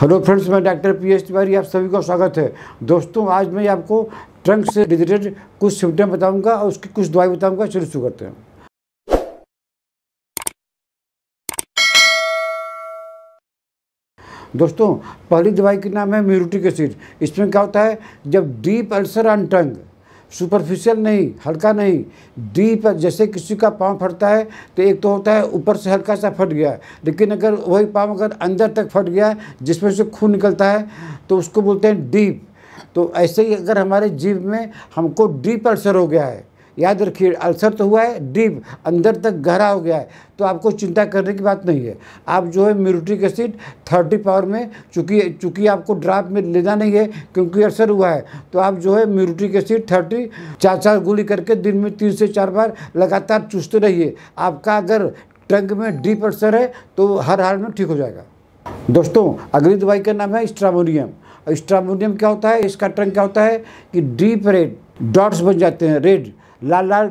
hello friends मैं doctor P Tiwari आप सभी का स्वागत है दोस्तों आज मैं आपको ट्रंक से रिलेटेड कुछ सिम्टम बताऊंगा और उसकी कुछ दवाई बताऊंगा शुरू शुरू करते हैं दोस्तों पहली दवाई के नाम है म्यूरिटिक एसिड इसमें क्या होता है जब deep ulcer on tongue superficial नहीं हल्का नहीं डीप जैसे किसी का पाँव फटता है तो एक तो होता है ऊपर से हल्का सा फट गया लेकिन अगर वही पाँव अगर अंदर तक फट गया जिसमें से खून निकलता है तो उसको बोलते हैं डीप तो ऐसे ही अगर हमारे जीव में हमको डीप अल्सर हो गया है याद रखिए अल्सर तो हुआ है डीप अंदर तक गहरा हो गया है तो आपको चिंता करने की बात नहीं है आप जो है म्यूरिटिक एसिड थर्टी पावर में चूँकि चूँकि आपको ड्राफ्ट में लेना नहीं है क्योंकि अल्सर हुआ है तो आप जो है म्यूरिटिक एसिड थर्टी चार चार गोली करके दिन में तीन से चार बार लगातार चूसते रहिए आपका अगर ट्रंक में डीप अल्सर है तो हर हाल में ठीक हो जाएगा दोस्तों अगली दवाई का नाम है स्ट्रामोनियम स्ट्रामोनियम क्या होता है इसका ट्रंक क्या होता है कि डीप रेड डॉट्स बन जाते हैं रेड लाल लाल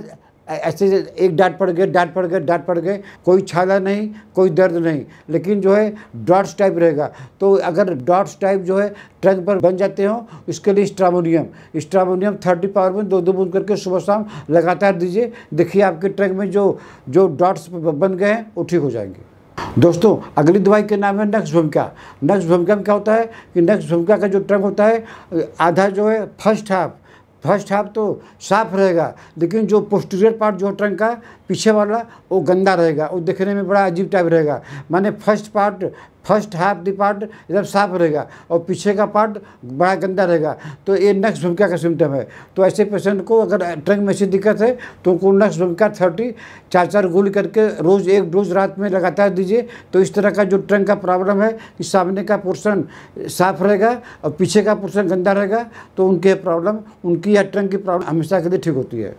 ऐसे एक डाट पड़ गए डांट पड़ गए डांट पड़ गए कोई छाला नहीं कोई दर्द नहीं लेकिन जो है डॉट्स टाइप रहेगा तो अगर डॉट्स टाइप जो है ट्रंक पर बन जाते हो इसके लिए स्ट्रामोनियम स्ट्रामोनियम थर्टी पावर में दो दो बूंद करके सुबह शाम लगातार दीजिए देखिए आपके ट्रंक में जो जो डॉट्स बन गए हैं वो ठीक हो जाएंगे दोस्तों अगली दवाई के नाम है नक्स भूमिका नक्स भूमिका में क्या होता है कि नक्स भूमिका का जो ट्रंक होता है आधा जो है फर्स्ट हाफ फर्स्ट हाफ तो साफ रहेगा लेकिन जो पोस्टीरियर पार्ट जो ट्रंक का पीछे वाला वो गंदा रहेगा वो देखने में बड़ा अजीब टाइप रहेगा माने first part first half the part एकदम साफ रहेगा और पीछे का पार्ट बड़ा गंदा रहेगा तो ये नक्स भूमिका का सिम्टम है तो ऐसे पेशेंट को अगर ट्रंक में ऐसी दिक्कत है तो उनको नक्स भूमिका थर्टी चार चार गोल करके रोज़ एक डोज रात में लगातार दीजिए तो इस तरह का जो ट्रंक का प्रॉब्लम है कि सामने का पोर्सन साफ रहेगा और पीछे का पोर्सन गंदा रहेगा तो उनकी प्रॉब्लम उनकी या ट्रंक की प्रॉब्लम हमेशा के लिए ठीक होती है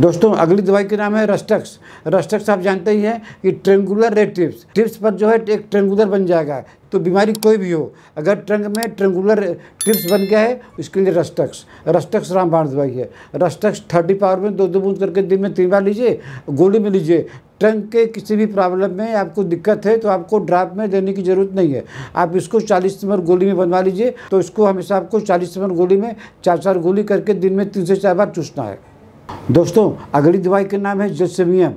दोस्तों अगली दवाई के नाम है रस्टक्स रस्टक्स आप जानते ही हैं कि ट्रेंगुलर रेड टिप्स टिप्स पर जो है एक ट्रेंगुलर बन जाएगा तो बीमारी कोई भी हो अगर ट्रंक में ट्रेंगुलर टिप्स बन गया है उसके तो लिए रस्टक्स रस्टक्स रामबाण दवाई है रस्टक्स थर्टी पावर में दो दो बूंद करके दिन में तीन बार लीजिए गोली में लीजिए ट्रंक के किसी भी प्रॉब्लम में आपको दिक्कत है तो आपको ड्राप में देने की ज़रूरत नहीं है आप इसको चालीस नंबर गोली में बनवा लीजिए तो इसको हमेशा आपको चालीस नंबर गोली में चार चार गोली करके दिन में तीन से चार बार चूसना है दोस्तों अगली दवाई का नाम है जोसेमियम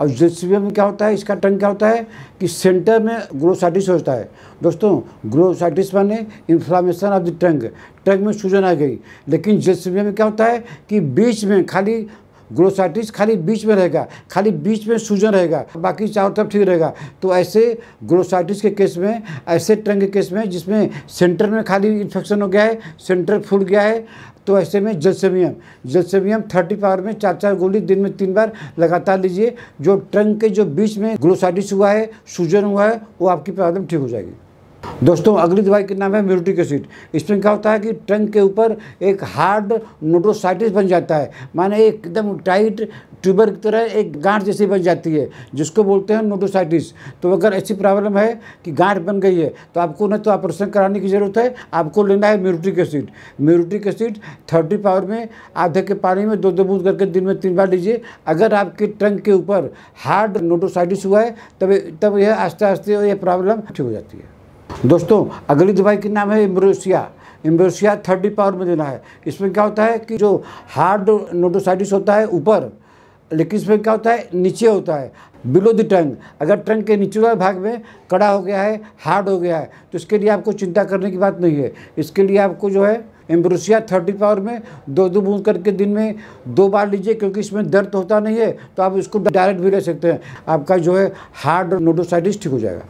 और जोसेमियम में क्या होता है इसका टंग क्या होता है कि सेंटर में ग्लोसाइटिस होता है दोस्तों ग्लोसाइटिस माने inflammation of the tongue tongue में सूजन आ गई लेकिन जोसेमियम में क्या होता है कि बीच में खाली ग्रोसाइटिस खाली बीच में रहेगा खाली बीच में सूजन रहेगा बाकी चारों तरफ ठीक रहेगा तो ऐसे ग्रोसाइटिस के केस में ऐसे ट्रंग के केस में जिसमें सेंटर में खाली इन्फेक्शन हो गया है सेंटर फूल गया है तो ऐसे में जलसेमियम जलसेमियम थर्टी पावर में चार चार गोली दिन में तीन बार लगातार लीजिए जो ट्रंक के जो बीच में ग्लोसाइटिस हुआ है सूजन हुआ है वो आपकी प्रॉब्लम ठीक हो जाएगी दोस्तों अगली दवाई का नाम है म्यूरिटिक एसिड इसमें क्या होता है कि ट्रंक के ऊपर एक हार्ड नोटोसाइटिस बन जाता है माने एकदम टाइट ट्यूबर की तरह एक गांठ जैसी बन जाती है जिसको बोलते हैं नोटोसाइटिस तो अगर ऐसी प्रॉब्लम है कि गांठ बन गई है तो आपको न तो ऑपरेशन कराने की ज़रूरत है आपको लेना है muriatic acid muriatic acid thirty power में आधे के पानी में दो दो बूंद करके दिन में तीन बार लीजिए अगर आपके ट्रंक के ऊपर हार्ड नोटोसाइटिस हुआ है तब तब यह आस्ते आस्ते यह प्रॉब्लम ठीक हो जाती है दोस्तों अगली दवाई का नाम है इम्ब्रोसिया एम्ब्रोसिया थर्टी पावर में देना है इसमें क्या होता है कि जो हार्ड नोडोसाइटिस होता है ऊपर लेकिन इसमें क्या होता है नीचे होता है बिलो द टंग अगर टंग के नीचे वाले भाग में कड़ा हो गया है हार्ड हो गया है तो इसके लिए आपको चिंता करने की बात नहीं है इसके लिए आपको जो है एम्ब्रोसिया थर्टी पावर में दो दो बूंद करके दिन में दो बार लीजिए क्योंकि इसमें दर्द होता नहीं है तो आप इसको डायरेक्ट भी ले सकते हैं आपका जो है हार्ड नोडोसाइटिस ठीक हो जाएगा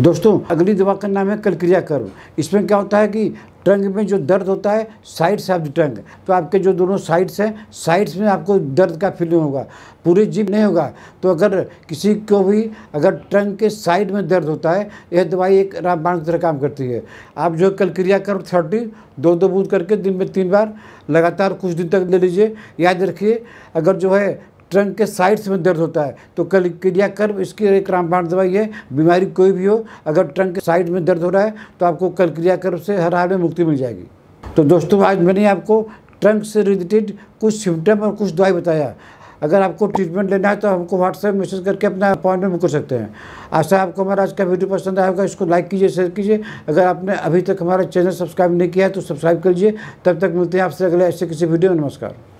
दोस्तों अगली दवा का नाम है कलक्रिया कर्व इसमें क्या होता है कि ट्रंक में जो दर्द होता है साइड्स ऑफ द ट्रंक तो आपके जो दोनों साइड्स हैं साइड्स में आपको दर्द का फीलिंग होगा पूरे जीप नहीं होगा तो अगर किसी को भी अगर ट्रंक के साइड में दर्द होता है यह दवाई एक रामबाण की तरह काम करती है आप जो कलक्रिया कर्व थर्टी दो दो बूंद करके दिन में तीन बार लगातार कुछ दिन तक ले लीजिए याद रखिए अगर जो है ट्रंक के साइड्स में दर्द होता है तो कल क्रियाकर्म इसकी एक रामबाण दवाई है बीमारी कोई भी हो अगर ट्रंक के साइड में दर्द हो रहा है तो आपको कल क्रियाकर्म से हर हाल में मुक्ति मिल जाएगी तो दोस्तों आज मैंने आपको ट्रंक से रिलेटेड कुछ सिम्टम और कुछ दवाई बताया अगर आपको ट्रीटमेंट लेना है तो हमको व्हाट्सएप मैसेज करके अपना अपॉइंटमेंट बुक कर सकते हैं आशा आपको हमारा आज का वीडियो पसंद आया होगा इसको लाइक कीजिए शेयर कीजिए अगर आपने अभी तक हमारा चैनल सब्सक्राइब नहीं किया है तो सब्सक्राइब कर लीजिए तब तक मिलते हैं आपसे अगले ऐसे किसी वीडियो में नमस्कार